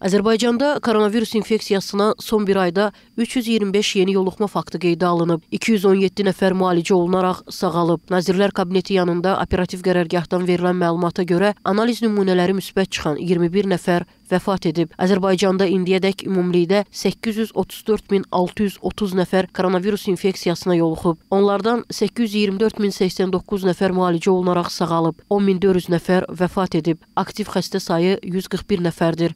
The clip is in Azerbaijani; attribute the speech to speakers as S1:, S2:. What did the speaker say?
S1: Azərbaycanda koronavirus infeksiyasına son bir ayda 325 yeni yoluxma faktı qeydə alınıb. 217 nəfər müalicə olunaraq sağalıb. Nazirlər Kabineti yanında operativ qərargahdan verilən məlumata görə analiz nümunələri müsbət çıxan 21 nəfər vəfat edib. Azərbaycanda indiyədək ümumilikdə 834.630 nəfər koronavirus infeksiyasına yoluxub. Onlardan 824.089 nəfər müalicə olunaraq sağalıb, 10.400 nəfər vəfat edib. Aktiv xəstə sayı
S2: 141 nəfərdir.